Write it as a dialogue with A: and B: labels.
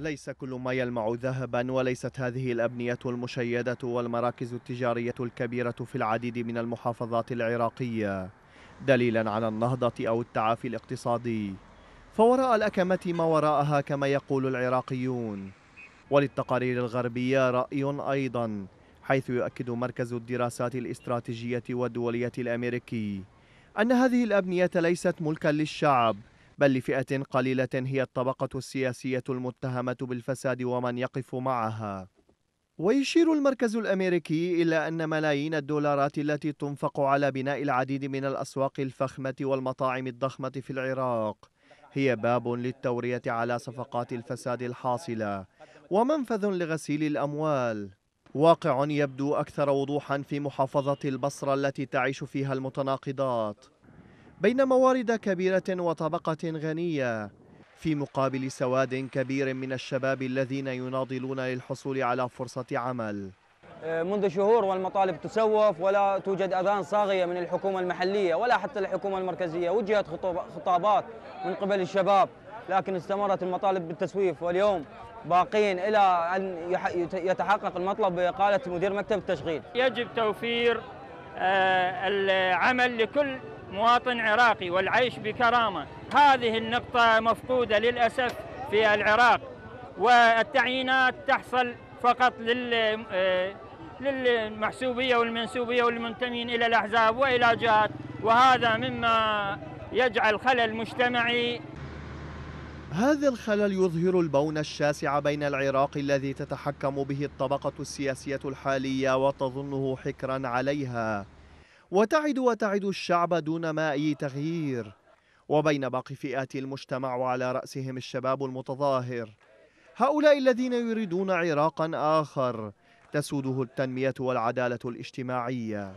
A: ليس كل ما يلمع ذهبا وليست هذه الأبنية المشيدة والمراكز التجارية الكبيرة في العديد من المحافظات العراقية دليلا على النهضة أو التعافي الاقتصادي فوراء الأكمة ما وراءها كما يقول العراقيون وللتقارير الغربية رأي أيضا حيث يؤكد مركز الدراسات الاستراتيجية والدولية الأمريكي أن هذه الأبنية ليست ملكا للشعب بل لفئة قليلة هي الطبقة السياسية المتهمة بالفساد ومن يقف معها ويشير المركز الامريكي الى ان ملايين الدولارات التي تنفق على بناء العديد من الاسواق الفخمه والمطاعم الضخمه في العراق هي باب للتوريه على صفقات الفساد الحاصله ومنفذ لغسيل الاموال واقع يبدو اكثر وضوحا في محافظه البصره التي تعيش فيها المتناقضات بين موارد كبيرة وطبقة غنية في مقابل سواد كبير من الشباب الذين يناضلون للحصول على فرصة عمل
B: منذ شهور والمطالب تسوف ولا توجد أذان صاغية من الحكومة المحلية ولا حتى الحكومة المركزية وجهت خطابات من قبل الشباب لكن استمرت المطالب بالتسويف واليوم باقين إلى أن يتحقق المطلب بإقالة مدير مكتب التشغيل
C: يجب توفير آه، العمل لكل مواطن عراقي والعيش بكرامة هذه النقطة مفقودة للأسف في العراق والتعيينات تحصل فقط لل آه، للمحسوبية والمنسوبية والمنتمين إلى الأحزاب وإلى جهات وهذا مما يجعل خلل مجتمعي
A: هذا الخلل يظهر البون الشاسع بين العراق الذي تتحكم به الطبقة السياسية الحالية وتظنه حكرا عليها وتعد وتعد الشعب دون ما أي تغيير وبين باقي فئات المجتمع وعلى رأسهم الشباب المتظاهر هؤلاء الذين يريدون عراقا آخر تسوده التنمية والعدالة الاجتماعية